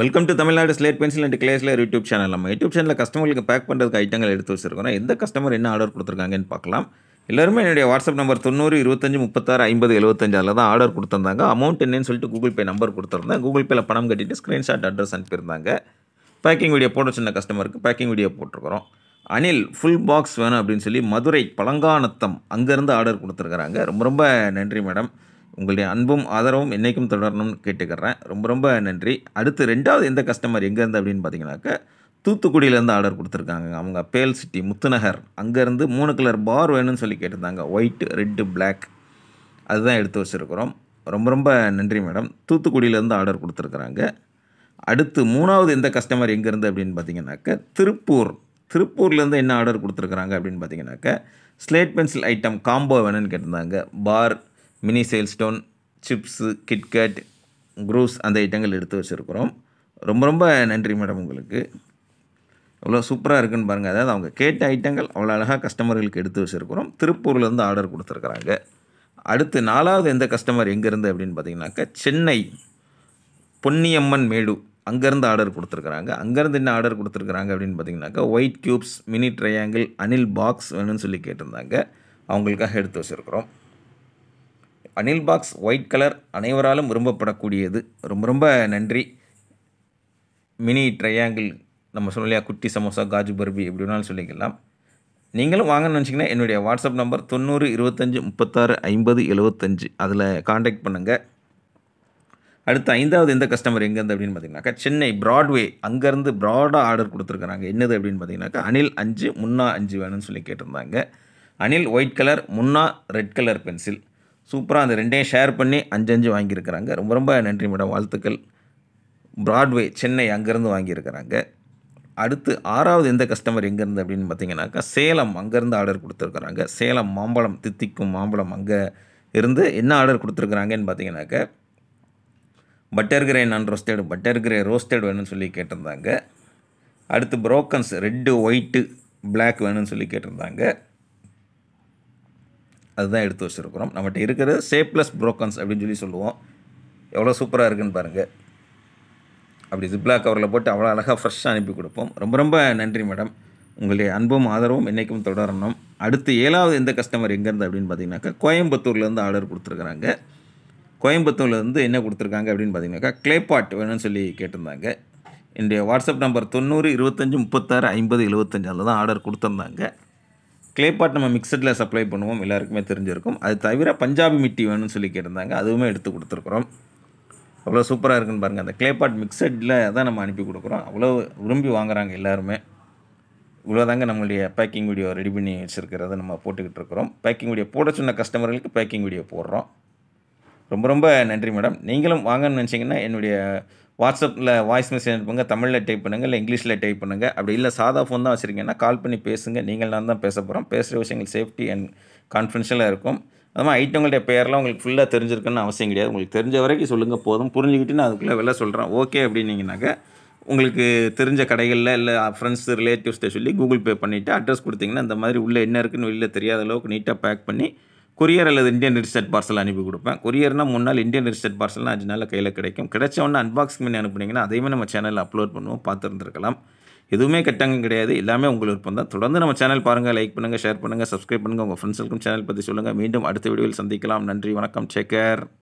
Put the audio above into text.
welcome to Tamil Nadu slate pencil and கிளேஸில் YouTube channel நம்ம YouTube சேனலில் கஸ்டமருக்கு பேக் பண்ணுறதுக்கு ஐட்டங்கள் எடுத்து வச்சிருக்கோம் எந்த கஸ்டமர் என்ன ஆர்டர் கொடுத்துருக்காங்கன்னு பார்க்கலாம் எல்லாருமே என்னுடைய வாட்ஸ்அப் நம்பர் தொண்ணூறு இருபத்தஞ்சு முப்பத்தாறு ஐம்பது எழுபத்தஞ்சு அதில் தான் ஆர்டர் கொடுத்துருந்தாங்க அமௌண்ட் என்னன்னு சொல்லிட்டு கூகுள் பே நம்பர் கொடுத்துருந்தேன் கூகுள் பேயில் பணம் கட்டிட்டு ஸ்க்ரீன்ஷாட் அட்ரஸ் அனுப்பியிருந்தாங்க பேக்கிங் வீடியோ போட சின்ன கஸ்டமருக்கு பேக்கிங் வீடியோ போட்டிருக்கிறோம் அனில் ஃபுல் பாக்ஸ் வேணும் அப்படின்னு சொல்லி மதுரை பழங்கானத்தம் அங்கேருந்து ஆர்டர் கொடுத்துருக்குறாங்க ரொம்ப ரொம்ப நன்றி மேடம் உங்களுடைய அன்பும் ஆதரவும் என்றைக்கும் தொடரணும்னு கேட்டுக்கிறேன் ரொம்ப ரொம்ப நன்றி அடுத்து ரெண்டாவது எந்த கஸ்டமர் எங்கேருந்து அப்படின்னு பார்த்தீங்கன்னாக்க தூத்துக்குடியிலேருந்து ஆர்டர் கொடுத்துருக்காங்க அவங்க பேல் சிட்டி முத்துநகர் அங்கேருந்து மூணு கலர் பார் வேணும்னு சொல்லி கேட்டிருந்தாங்க ஒயிட்டு ரெட்டு பிளாக் அதுதான் எடுத்து வச்சுருக்கிறோம் ரொம்ப ரொம்ப நன்றி மேடம் தூத்துக்குடியிலேருந்து ஆர்டர் கொடுத்துருக்குறாங்க அடுத்து மூணாவது எந்த கஸ்டமர் எங்கேருந்து அப்படின்னு பார்த்தீங்கன்னாக்க திருப்பூர் திருப்பூர்லேருந்து என்ன ஆர்டர் கொடுத்துருக்குறாங்க அப்படின்னு பார்த்தீங்கன்னாக்க ஸ்லேட் பென்சில் ஐட்டம் காம்போ வேணும்னு கேட்டிருந்தாங்க பார் மினி சேல்ஸ்டோன் சிப்ஸு கிட்கேட் குரூஸ் அந்த ஐட்டங்கள் எடுத்து வச்சுருக்குறோம் ரொம்ப ரொம்ப நன்றி மேடம் உங்களுக்கு அவ்வளோ சூப்பராக இருக்குன்னு பாருங்கள் அதாவது அவங்க கேட்ட ஐட்டங்கள் அவ்வளோ அழகாக கஸ்டமர்களுக்கு எடுத்து வச்சுருக்குறோம் திருப்பூர்லேருந்து ஆர்டர் கொடுத்துருக்குறாங்க அடுத்து நாலாவது எந்த கஸ்டமர் எங்கேருந்து அப்படின்னு பார்த்தீங்கன்னாக்கா சென்னை பொன்னியம்மன் மேடு அங்கேருந்து ஆர்டர் கொடுத்துருக்குறாங்க அங்கேருந்து என்ன ஆர்டர் கொடுத்துருக்குறாங்க அப்படின்னு பார்த்தீங்கன்னாக்கா ஒயிட் க்யூப்ஸ் மினி ட்ரையாங்கிள் அனில் பாக்ஸ் வேணும்னு சொல்லி கேட்டிருந்தாங்க அவங்களுக்காக எடுத்து வச்சுருக்குறோம் அனில் பாக்ஸ் ஒயிட் கலர் அனைவராலும் விரும்பப்படக்கூடியது ரொம்ப ரொம்ப நன்றி மினி ட்ரையாங்கிள் நம்ம சொல்லலையா இல்லையா குட்டி சமோசா காஜு பர்பி எப்படி வேணாலும் சொல்லிக்கலாம் நீங்களும் வாங்கணும்னு வச்சிங்கன்னா என்னுடைய வாட்ஸ்அப் நம்பர் தொண்ணூறு இருபத்தஞ்சி முப்பத்தாறு ஐம்பது எழுபத்தஞ்சு அதில் காண்டாக்ட் பண்ணுங்கள் அடுத்து ஐந்தாவது எந்த கஸ்டமர் எங்கேருந்து அப்படின்னு பார்த்தீங்கன்னாக்கா சென்னை ப்ராட்வே அங்கேருந்து ப்ராடாக ஆர்டர் கொடுத்துருக்குறாங்க என்னது அப்படின்னு பார்த்தீங்கன்னாக்கா அனில் அஞ்சு முன்னா அஞ்சு வேணும்னு சொல்லி கேட்டிருந்தாங்க அனில் ஒயிட் கலர் முன்னா ரெட் கலர் பென்சில் சூப்பராக அந்த ரெண்டையும் ஷேர் பண்ணி அஞ்சு அஞ்சு வாங்கியிருக்கிறாங்க ரொம்ப ரொம்ப நன்றி மேடம் வாழ்த்துக்கள் ப்ராட்வே சென்னை அங்கேருந்து வாங்கியிருக்கிறாங்க அடுத்து ஆறாவது எந்த கஸ்டமர் எங்கேருந்து அப்படின்னு பார்த்தீங்கன்னாக்கா சேலம் அங்கேருந்து ஆர்டர் கொடுத்துருக்குறாங்க சேலம் மாம்பழம் தித்திக்கும் மாம்பழம் அங்கே இருந்து என்ன ஆர்டர் கொடுத்துருக்குறாங்கன்னு பார்த்தீங்கன்னாக்க butter grey non roasted butter grey roasted வேணும்னு சொல்லி கேட்டிருந்தாங்க அடுத்து புரோக்கன்ஸ் ரெட்டு ஒயிட்டு பிளாக் வேணும்னு சொல்லி கேட்டிருந்தாங்க அதுதான் எடுத்து வச்சுருக்கிறோம் நம்மகிட்ட இருக்கிற ப்ளஸ் ப்ரோக்கன்ஸ் அப்படின்னு சொல்லி சொல்லுவோம் எவ்வளோ சூப்பராக இருக்குன்னு பாருங்கள் அப்படி ஜிப்லா கவரில் போட்டு அவ்வளோ அழகாக ஃப்ரெஷ்ஷாக அனுப்பி கொடுப்போம் ரொம்ப ரொம்ப நன்றி மேடம் உங்களுடைய அன்பும் ஆதரவும் என்றைக்கும் தொடரணும் அடுத்து ஏழாவது எந்த கஸ்டமர் எங்கேருந்து அப்படின்னு பார்த்தீங்கன்னாக்கா கோயம்புத்தூர்லேருந்து ஆர்டர் கொடுத்துருக்குறாங்க கோயம்புத்தூர்லேருந்து என்ன கொடுத்துருக்காங்க அப்படின்னு பார்த்தீங்கன்னாக்கா கிளேபாட் வேணும்னு சொல்லி கேட்டிருந்தாங்க என்னுடைய வாட்ஸ்அப் நம்பர் தொண்ணூறு இருபத்தஞ்சி முப்பத்தாறு ஐம்பது எழுபத்தஞ்சு அதில் தான் ஆர்டர் கொடுத்துருந்தாங்க கிளே பாட் நம்ம மிக்சடில் சப்ளை பண்ணுவோம் எல்லாருக்குமே தெரிஞ்சிருக்கும் அது தவிர பஞ்சாபி மிட்டி வேணும்னு சொல்லி கேட்டிருந்தாங்க அதுவுமே எடுத்து கொடுத்துருக்குறோம் அவ்வளோ சூப்பராக இருக்குன்னு பாருங்கள் அந்த கிளேபாட் பாட் மிக்சடில் தான் நம்ம அனுப்பி கொடுக்குறோம் அவ்வளோ விரும்பி வாங்குறாங்க எல்லாருமே இவ்வளோதாங்க நம்மளுடைய பேக்கிங் வீடியோ ரெடி பண்ணி வச்சுருக்கிறத நம்ம போட்டுக்கிட்டு இருக்கிறோம் பேக்கிங் வீடியோ போட சொன்ன கஸ்டமர்களுக்கு பேக்கிங் வீடியோ போடுறோம் ரொம்ப ரொம்ப நன்றி மேடம் நீங்களும் வாங்கன்னு நினச்சிங்கன்னா என்னுடைய வாட்ஸ்அப்பில் வாய்ஸ் மெசேஜ் அனுப்புங்க தமிழில் டைப் பண்ணுங்கள் இல்லை இங்கிலீஷில் டைப் பண்ணுங்கள் அப்படி இல்லை சாதா ஃபோன் தான் வச்சுருக்கீங்கன்னா கால் பண்ணி பேசுங்க நீங்கள் நான் தான் பேச போகிறோம் பேசுகிற விஷயங்கள் சேஃப்டி அண்ட் கான்ஃபிடென்ஷியலாக இருக்கும் அது மாதிரி ஐட்டங்களுடைய பேரெலாம் உங்களுக்கு ஃபுல்லாக தெரிஞ்சிருக்குன்னு அவசியம் கிடையாது உங்களுக்கு தெரிஞ்ச வரைக்கும் சொல்லுங்கள் போதும் புரிஞ்சுக்கிட்டு நான் அதுக்குள்ளே வெளில சொல்கிறேன் ஓகே அப்படின்னீங்கனாக்க உங்களுக்கு தெரிஞ்ச கடைகளில் இல்லை ஃப்ரெண்ட்ஸ் ரிலேட்டிவ்ஸ்கிட்ட சொல்லி கூகுள் பே பண்ணிவிட்டு அட்ரஸ் கொடுத்தீங்கன்னா இந்த மாதிரி உள்ளே என்ன இருக்குன்னு வெளியில் தெரியாத அளவுக்கு நீட்டாக பேக் பண்ணி கொரியர் அல்லது இந்தியன் ரிஜிஸ்டர்ட் பார்சல் அனுப்பி கொடுப்பேன் கொரியர்னால் முன்னால் இந்தியன் ரிஜிஸ்டர்ட் பார்சல்னா அஞ்சு நாளில் கையில் கிடைக்கும் கிடைச்ச ஒன்று அன்பாக்சிங் பண்ணி அனுப்புனீங்கன்னா அதையுமே நம்ம சேனலில் அப்லோட் பண்ணுவோம் பார்த்துருந்துருக்கலாம் எதுவுமே கட்டங்க கிடையாது எல்லாமே உங்கள் விருப்பம் தான் தொடர்ந்து நம்ம சேனல் பாருங்கள் லைக் பண்ணுங்கள் ஷேர் பண்ணுங்கள் சப்ஸ்கிரைப் பண்ணுங்கள் உங்கள் ஃப்ரெண்ட்ஸுக்கும் சேனல் பற்றி சொல்லுங்கள் மீண்டும் அடுத்த வீடியோவில் சந்திக்கலாம் நன்றி வணக்கம் சேக்கர்